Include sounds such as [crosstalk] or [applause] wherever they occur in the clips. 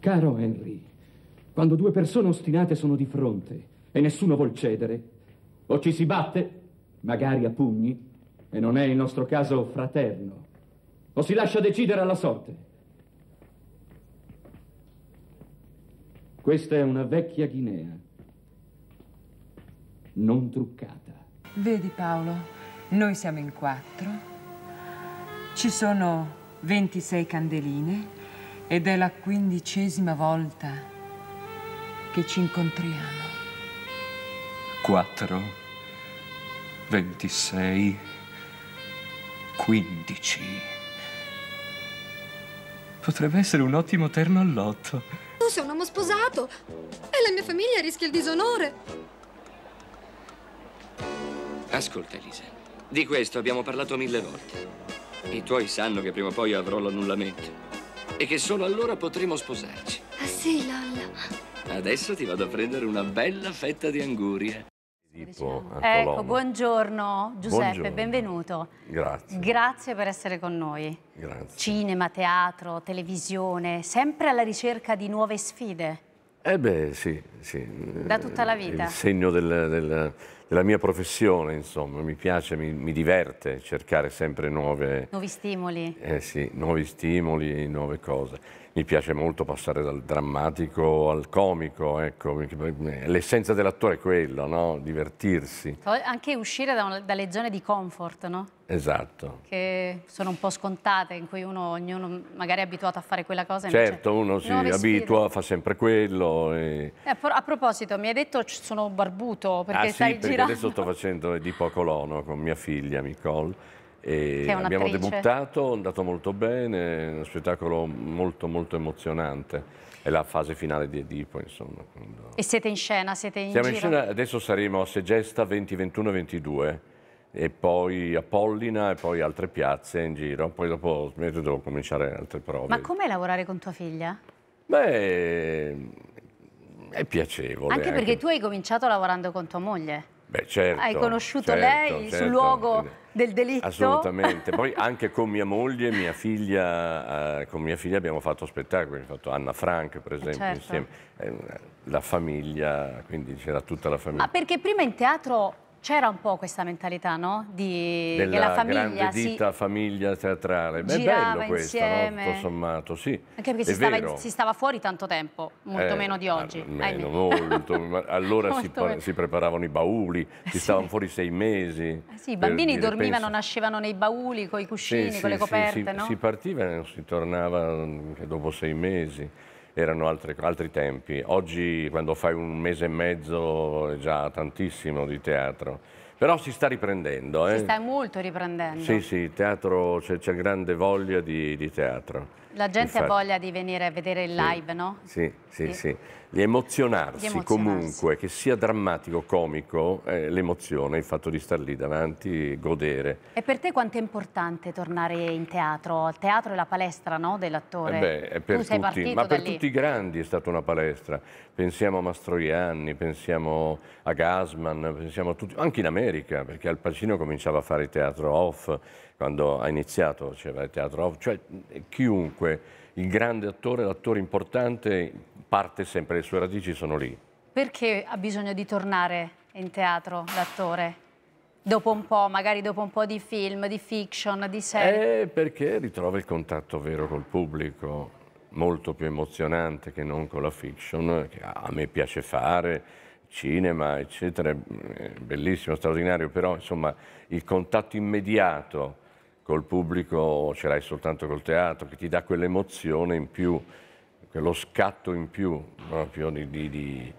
Caro Henry, quando due persone ostinate sono di fronte e nessuno vuol cedere, o ci si batte, magari a pugni, e non è il nostro caso fraterno, o si lascia decidere alla sorte. Questa è una vecchia Guinea, non truccata. Vedi Paolo, noi siamo in quattro, ci sono 26 candeline ed è la quindicesima volta che ci incontriamo. 4, 26, 15. Potrebbe essere un ottimo terno all'otto. Tu sei un uomo sposato e la mia famiglia rischia il disonore. Ascolta, Elisa, di questo abbiamo parlato mille volte. I tuoi sanno che prima o poi avrò l'annullamento. E che solo allora potremo sposarci. Ah sì, Lolla. Adesso ti vado a prendere una bella fetta di anguria. Tipo, ecco, buongiorno Giuseppe, buongiorno. benvenuto. Grazie. Grazie per essere con noi. Grazie. Cinema, teatro, televisione, sempre alla ricerca di nuove sfide. Eh beh, sì, sì. Da tutta la vita. il segno del, del della mia professione, insomma, mi piace, mi, mi diverte cercare sempre nuove... Nuovi stimoli. Eh sì, nuovi stimoli, nuove cose mi piace molto passare dal drammatico al comico, ecco, eh, l'essenza dell'attore è quella, no? divertirsi. Anche uscire da un, dalle zone di comfort, no? Esatto. Che sono un po' scontate, in cui uno, ognuno magari è abituato a fare quella cosa. Certo, uno si abitua, fa sempre quello. E... Eh, a proposito, mi hai detto che sono barbuto perché ah, stai sì, perché girando. adesso sto facendo di Pocolono con mia figlia Nicole abbiamo debuttato, è andato molto bene, è uno spettacolo molto molto emozionante. È la fase finale di Edipo, insomma. E siete in scena? Siete in Siamo giro? in scena, adesso saremo a Segesta 20, 21, 22 e poi a Pollina e poi altre piazze in giro. Poi dopo smetto, devo cominciare altre prove. Ma com'è lavorare con tua figlia? Beh, è piacevole. Anche perché anche. tu hai cominciato lavorando con tua moglie. Beh, certo. Hai conosciuto certo, lei certo. sul luogo del delitto. Assolutamente, poi [laughs] anche con mia moglie, mia figlia, eh, con mia figlia abbiamo fatto spettacoli, abbiamo fatto Anna Frank per eh, esempio certo. insieme, eh, la famiglia, quindi c'era tutta la famiglia. Ma perché prima in teatro c'era un po' questa mentalità, no? Di, Della che la famiglia si... famiglia teatrale. Beh, è bello questo, no? tutto sommato, sì. Anche perché si stava, si stava, fuori tanto tempo, molto eh, meno di ah, oggi. Meno, molto, [laughs] allora molto si, meno. si, preparavano i bauli, si sì. stavano fuori sei mesi. Eh sì, i bambini dire, dormivano, penso... nascevano nei bauli, con i cuscini, sì, con le coperte, no? Si partiva e si tornava mm, dopo sei mesi erano altre, altri tempi. Oggi quando fai un mese e mezzo è già tantissimo di teatro. Però si sta riprendendo. Eh? Si sta molto riprendendo. Sì, sì, teatro, c'è, grande voglia di, di, teatro. La gente ha voglia di venire a vedere il live, sì. no? Sì, sì, sì. sì. Di, emozionarsi, emozionarsi, comunque, che sia drammatico, comico, eh, l'emozione, il fatto di star lì davanti, godere. E per te quanto è importante tornare in teatro? Il teatro è la palestra no? dell'attore. Eh beh, è per tutti, ma per lì. tutti i grandi è stata una palestra. Pensiamo a Mastroianni, pensiamo a Gasman, pensiamo a tutti, anche in America America, perché Al Pacino cominciava a fare teatro off, quando ha iniziato c'era il teatro off, cioè chiunque, il grande attore, l'attore importante, parte sempre, le sue radici sono lì. Perché ha bisogno di tornare in teatro l'attore? Dopo un po', magari dopo un po' di film, di fiction, di serie? Eh, perché ritrova il contatto vero col pubblico, molto più emozionante che non con la fiction, che a me piace fare, cinema, eccetera, è mm, eh, bellissimo, straordinario, però insomma il contatto immediato col pubblico ce l'hai soltanto col teatro, che ti dà quell'emozione in più, quello scatto in più, proprio di, di, di,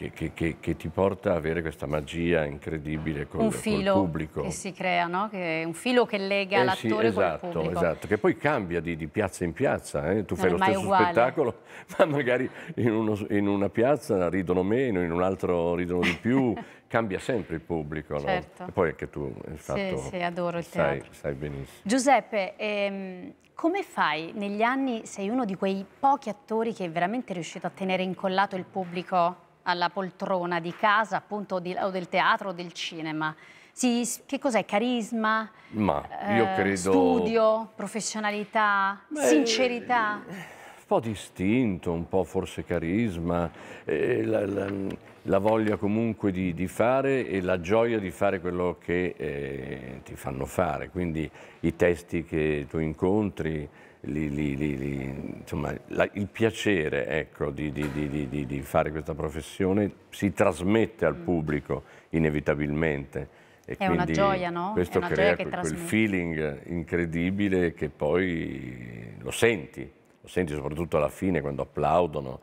che, che, che, che, ti porta a avere questa magia incredibile con il pubblico. Un filo Che si crea, no? Che è un filo che lega eh l'attore sì, esatto, col pubblico. Esatto, che poi cambia di, di piazza in piazza. Eh? Tu non fai lo stesso uguale. spettacolo, [laughs] ma magari in, uno, in, una piazza ridono meno, in un altro ridono di più. [laughs] cambia sempre il pubblico, certo. no? poi anche tu, infatti. Sì, sì, adoro il sai, teatro. Sai benissimo. Giuseppe, ehm, come fai negli anni? Sei uno di quei pochi attori che è veramente riuscito a tenere incollato il pubblico alla poltrona di casa, appunto, di, o del teatro o del cinema? Si, che cos'è? Carisma? Ma io eh, credo... Studio? Professionalità? Beh... Sincerità? Un po' distinto, un po' forse carisma, eh, la, la, la, voglia comunque di, di, fare e la gioia di fare quello che eh, ti fanno fare. Quindi i testi che tu incontri, li, li, li, insomma, la, il piacere ecco, di, di, di, di, fare questa professione si trasmette al pubblico inevitabilmente. E è una gioia, no? Questo è una crea quel, quel feeling incredibile che poi lo senti, lo senti soprattutto alla fine quando applaudono,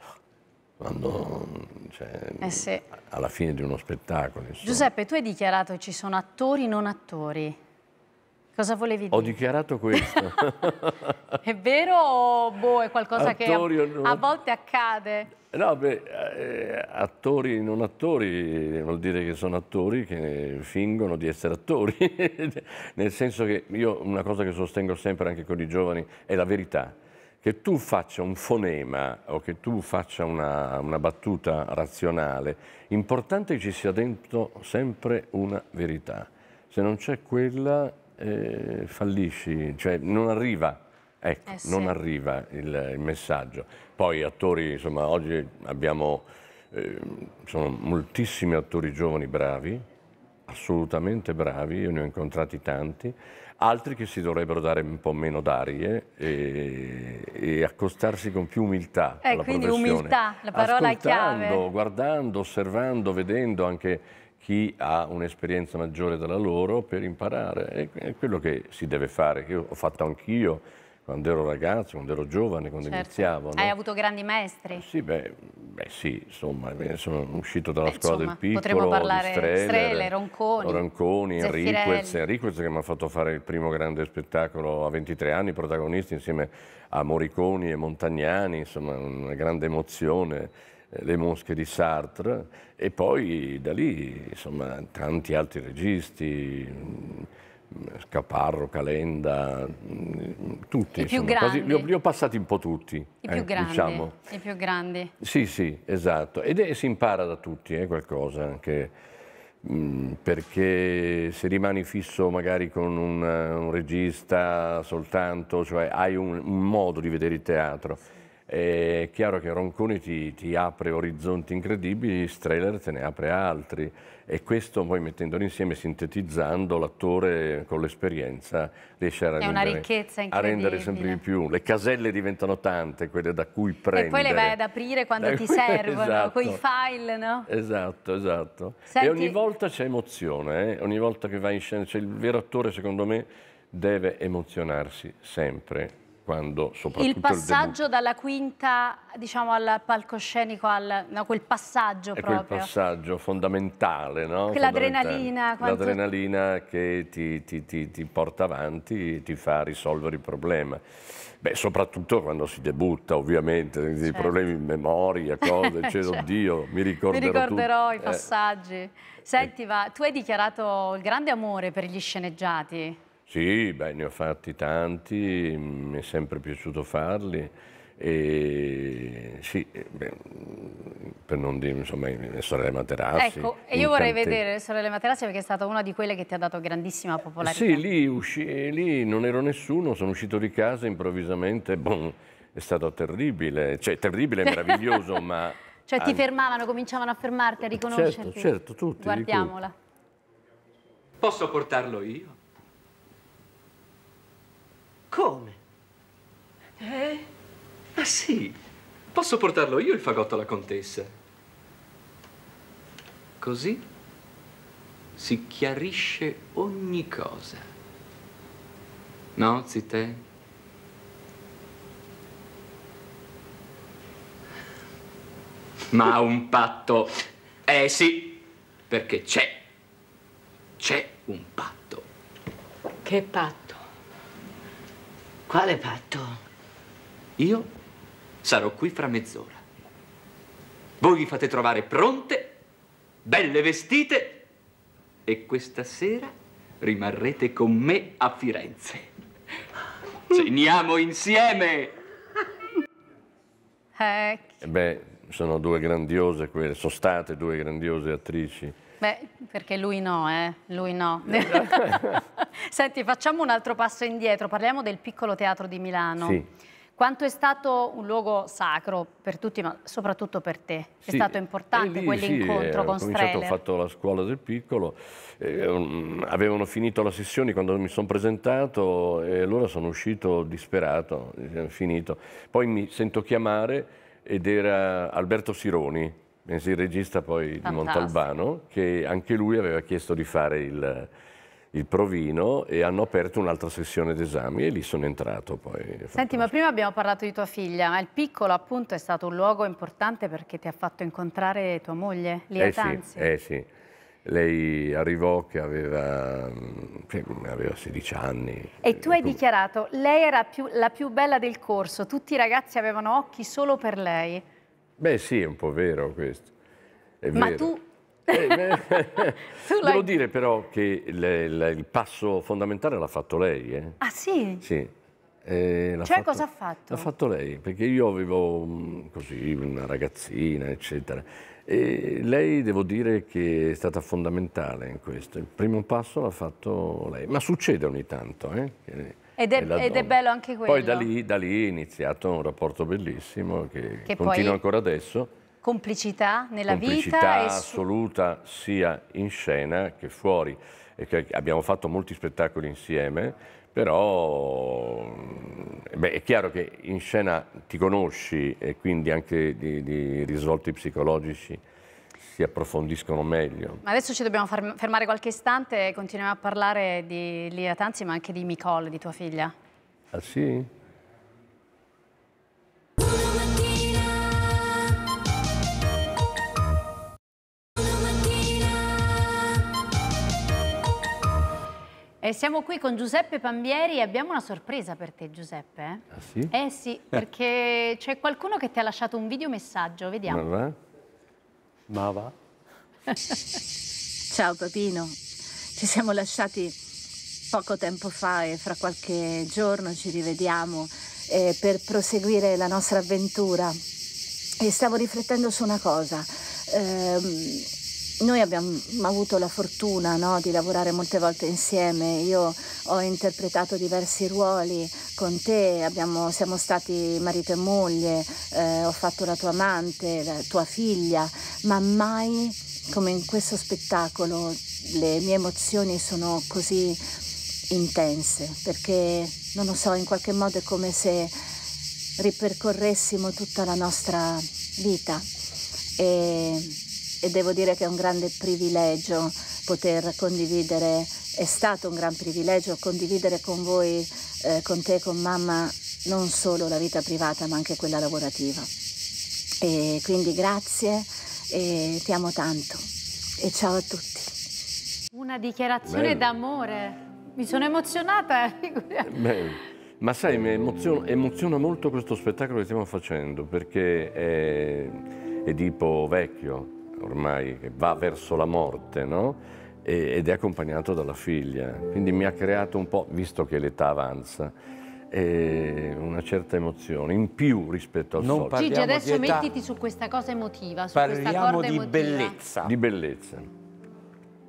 quando, cioè, eh sì. alla fine di uno spettacolo. Insomma. Giuseppe, tu hai dichiarato che ci sono attori non attori. Cosa volevi dire? Ho dichiarato questo. [laughs] è vero o boh, è qualcosa attori che a, non... a, volte accade? No, beh, eh, attori non attori vuol dire che sono attori che fingono di essere attori. [laughs] Nel senso che io una cosa che sostengo sempre anche con i giovani è la verità. Che tu faccia un fonema o che tu faccia una, una battuta razionale, importante che ci sia dentro sempre una verità. Se non c'è quella eh, fallisci, cioè non arriva, ecco, eh sì. non arriva il, il, messaggio. Poi attori, insomma, oggi abbiamo, eh, sono moltissimi attori giovani bravi, assolutamente bravi, io ne ho incontrati tanti, altri che si dovrebbero dare un po' meno d'arie e, e accostarsi con più umiltà eh, alla quindi professione. umiltà, la parola chiave. guardando, osservando, vedendo anche chi ha un'esperienza maggiore della loro per imparare. È quello che si deve fare, che ho fatto anch'io quando ero ragazzo, quando ero giovane, quando certo. iniziavo. No? Hai avuto grandi maestri? Sì, beh, beh sì, insomma, eh, sono uscito dalla beh, scuola insomma, del piccolo, potremmo parlare di Strele, Strele Ronconi, Ronconi Enriquez, Enriquez che mi ha fatto fare il primo grande spettacolo a 23 anni, protagonista insieme a Moriconi e Montagnani, insomma, una grande emozione eh, le Mosche di Sartre e poi da lì insomma, tanti altri registi, mm, Scaparro, Calenda, mm, tutti. I più insomma, grandi. Quasi, li, ho, li, ho, passati un po' tutti. I, eh, più grandi, diciamo. I più grandi. Sì, sì, esatto. Ed è, si impara da tutti eh, qualcosa anche mm, perché se rimani fisso magari con un, un regista soltanto, cioè hai un, un, modo di vedere il teatro. È chiaro che Ronconi ti, ti, apre orizzonti incredibili, Strehler te ne apre altri e questo poi mettendolo insieme, sintetizzando, l'attore con l'esperienza riesce a, rendere, è una ricchezza a rendere sempre di più. Le caselle diventano tante, quelle da cui prendere. E poi le vai ad aprire quando da [laughs] ti cui... servono, esatto. con i file, no? Esatto, esatto. Senti... E ogni volta c'è emozione, eh? ogni volta che vai in scena, cioè il vero attore secondo me deve emozionarsi sempre quando soprattutto... Il passaggio il dalla quinta diciamo, al palcoscenico, al, no, quel passaggio è proprio. quel passaggio fondamentale, no? L'adrenalina. Quanto... L'adrenalina che ti, ti, ti, ti, porta avanti e ti fa risolvere il problema. Beh, soprattutto quando si debutta, ovviamente, certo. dei problemi di memoria, [laughs] cose, cioè, certo. oddio, mi ricorderò, mi ricorderò i eh. passaggi. Eh. Senti, va, tu hai dichiarato il grande amore per gli sceneggiati. Sì, beh, ne ho fatti tanti, mi è sempre piaciuto farli. E sì, beh, per non dire, insomma, le sorelle Materazzi. Ecco, e io vorrei tante... vedere le sorelle Materazzi perché è stata una di quelle che ti ha dato grandissima popolarità. Sì, lì, usci... lì non ero nessuno, sono uscito di casa improvvisamente, boom, è stato terribile, cioè terribile, [laughs] meraviglioso, ma... Cioè ti fermavano, cominciavano a fermarti, a riconoscerti. Certo, certo, tutti. Guardiamola. Posso portarlo io? Come? Eh? Ah sì, posso portarlo io il fagotto alla contessa. Così si chiarisce ogni cosa. No, zitte? Ma un patto. Eh sì, perché c'è. C'è un patto. Che patto? Quale patto? Io sarò qui fra mezz'ora. Voi vi fate trovare pronte, belle vestite e questa sera rimarrete con me a Firenze. Ceniamo insieme! Eh. Beh, sono due grandiose, quelle, sono state due grandiose attrici. Beh, perché lui no, eh? Lui no. [laughs] Eh, [laughs] Senti, facciamo un altro passo indietro, parliamo del piccolo teatro di Milano. Sì. Quanto è stato un luogo sacro per tutti, ma soprattutto per te? È sì, stato importante eh, quell'incontro sì, eh, con Streller? Ho fatto la scuola del piccolo, eh, um, avevano finito la sessione quando mi sono presentato e allora sono uscito disperato, finito. Poi mi sento chiamare ed era Alberto Sironi, bensì il regista poi Fantastico. di Montalbano, che anche lui aveva chiesto di fare il, il provino e hanno aperto un'altra sessione d'esami e lì sono entrato poi. Senti, ma prima abbiamo parlato di tua figlia, ma il piccolo appunto è stato un luogo importante perché ti ha fatto incontrare tua moglie, lì eh Sì, eh sì, lei arrivò che aveva, mm, che aveva 16 anni. E tu hai più... Ecco. dichiarato, lei era più, la più bella del corso, tutti i ragazzi avevano occhi solo per lei. Beh sì, è un po' vero questo. È Ma vero. tu... Eh, [laughs] Devo dire però che le, le, il passo fondamentale l'ha fatto lei. Eh? Ah sì? Sì. Eh, cioè fatto, cosa ha fatto? L'ha fatto lei, perché io avevo mm, così una ragazzina, eccetera. E lei devo dire che è stata fondamentale in questo. Il primo passo l'ha fatto lei, ma succede ogni tanto. Eh? Ed è, ed è bello anche quello. Poi da lì, da lì, è iniziato un rapporto bellissimo che, che continua ancora adesso. Complicità nella complicità vita. Complicità assoluta su... sia in scena che fuori. Che abbiamo fatto molti spettacoli insieme, però mm, beh, è chiaro che in scena ti conosci e quindi anche di, di risvolti psicologici si approfondiscono meglio. Ma adesso ci dobbiamo fermare qualche istante e continuiamo a parlare di Lira Tanzi ma anche di Nicole, di tua figlia. Ah sì? E siamo qui con Giuseppe Pambieri e abbiamo una sorpresa per te Giuseppe. Ah sì? Eh sì, perché c'è qualcuno che ti ha lasciato un videomessaggio, vediamo. Allora. Ma va. [laughs] Ciao Papino, ci siamo lasciati poco tempo fa e fra qualche giorno ci rivediamo eh, per proseguire la nostra avventura. E stavo riflettendo su una cosa. Eh, noi abbiamo avuto la fortuna no, di lavorare molte volte insieme, io ho interpretato diversi ruoli con te, abbiamo, siamo stati marito e moglie, eh, ho fatto la tua amante, la tua figlia, ma mai come in questo spettacolo le mie emozioni sono così intense, perché non lo so, in qualche modo è come se ripercorressimo tutta la nostra vita. E e devo dire che è un grande privilegio poter condividere, è stato un gran privilegio condividere con voi, eh, con te, con mamma, non solo la vita privata ma anche quella lavorativa. E quindi grazie e ti amo tanto e ciao a tutti. Una dichiarazione d'amore, mi sono emozionata. [laughs] Bene. Ma sai, mi emoziona, emoziona, molto questo spettacolo che stiamo facendo perché è tipo vecchio, ormai che va verso la morte, no? e, ed è accompagnato dalla figlia. Quindi mi ha creato un po', visto che l'età avanza, una certa emozione in più rispetto al non solito. Gigi, adesso mettiti su questa cosa emotiva, su parliamo di bellezza. Di bellezza.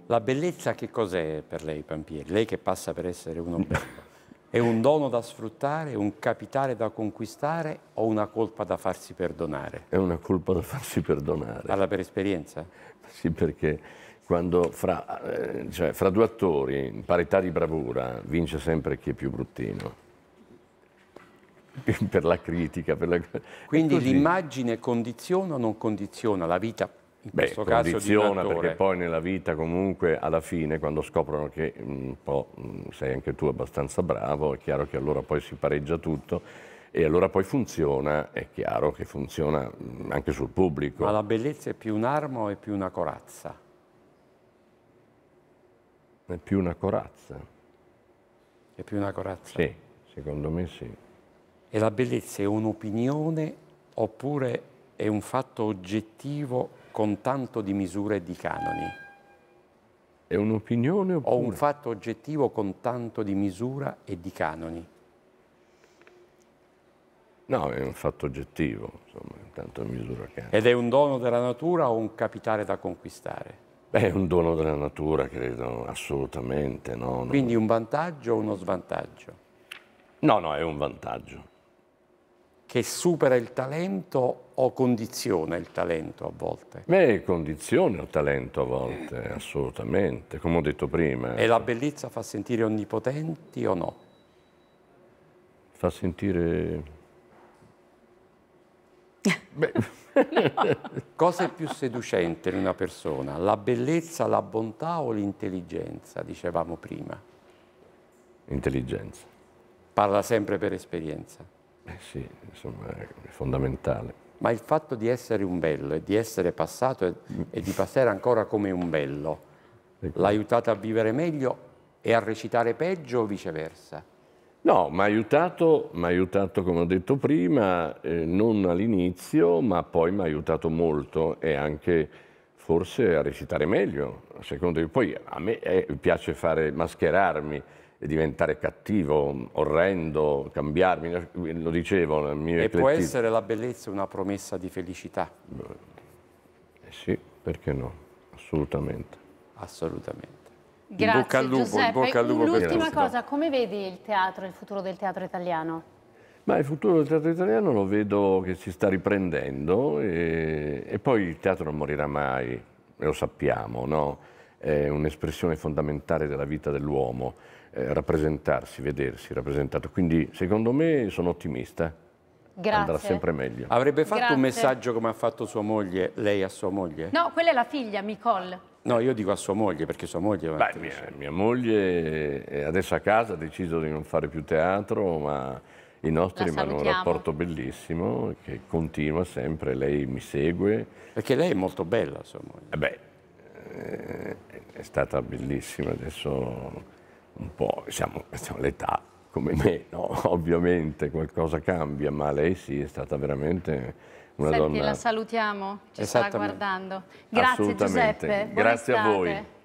La bellezza che cos'è per lei, Pampieri? Lei che passa per essere uno bello. [laughs] È un dono da sfruttare, un capitale da conquistare o una colpa da farsi perdonare? È una colpa da farsi perdonare. Parla per esperienza? Sì, perché quando fra, eh, cioè, fra due attori in parità di bravura vince sempre chi è più bruttino [laughs] per la critica. Per la... Quindi l'immagine condiziona o non condiziona la vita in Beh, questo caso di attore. perché poi nella vita comunque alla fine quando scoprono che mm, un po' mm, sei anche tu abbastanza bravo è chiaro che allora poi si pareggia tutto e allora poi funziona, è chiaro che funziona mm, anche sul pubblico. Ma la bellezza è più un'arma o è più una corazza? È più una corazza. È più una corazza? Sì, secondo me sì. E la bellezza è un'opinione oppure è un fatto oggettivo con tanto di misure e di canoni? È un'opinione oppure? O un fatto oggettivo con tanto di misura e di canoni? No, è un fatto oggettivo, insomma, tanto misura canoni. Ed è un dono della natura o un capitale da conquistare? Beh, è un dono della natura, credo, assolutamente. No, Quindi un vantaggio o uno svantaggio? No, no, è un vantaggio che supera il talento o condiziona il talento a volte? Beh, condiziona il talento a volte, assolutamente, come ho detto prima. E la bellezza fa sentire onnipotenti o no? Fa sentire... [laughs] Beh. [laughs] Cosa è più seducente in una persona? La bellezza, la bontà o l'intelligenza, dicevamo prima? Intelligenza. Parla sempre per esperienza. Eh sì, insomma, è fondamentale. Ma il fatto di essere un bello e di essere passato e, e di passare ancora come un bello, ecco. l'ha aiutato a vivere meglio e a recitare peggio o viceversa? No, mi ha aiutato, aiutato, come ho detto prima, eh, non all'inizio, ma poi mi ha aiutato molto e anche forse a recitare meglio, a seconda Poi a me eh, piace fare mascherarmi, diventare cattivo, orrendo, cambiarmi, lo dicevo nel mio E eclettismo. può essere la bellezza una promessa di felicità? Eh sì, perché no? Assolutamente. Assolutamente. Grazie, in bocca al lupo, Giuseppe. Bocca al lupo L'ultima cosa, come vedi il teatro, il futuro del teatro italiano? Ma il futuro del teatro italiano lo vedo che si sta riprendendo e, e poi il teatro non morirà mai, lo sappiamo, no? è un'espressione fondamentale della vita dell'uomo, eh, rappresentarsi, vedersi rappresentato. Quindi secondo me sono ottimista, Grazie. andrà sempre meglio. Avrebbe fatto Grazie. un messaggio come ha fatto sua moglie, lei a sua moglie? No, quella è la figlia, Nicole. No, io dico a sua moglie, perché sua moglie... Beh, mia, mia moglie è adesso a casa ha deciso di non fare più teatro, ma i nostri rimangono un rapporto bellissimo che continua sempre, lei mi segue. Perché lei è molto bella, sua moglie. Eh beh, eh, è stata bellissima, adesso un po', siamo, diciamo l'età come me, no? [laughs] ovviamente qualcosa cambia, ma lei sì, è stata veramente una Senti, donna... la salutiamo, ci sta guardando. Grazie Giuseppe, Grazie a voi.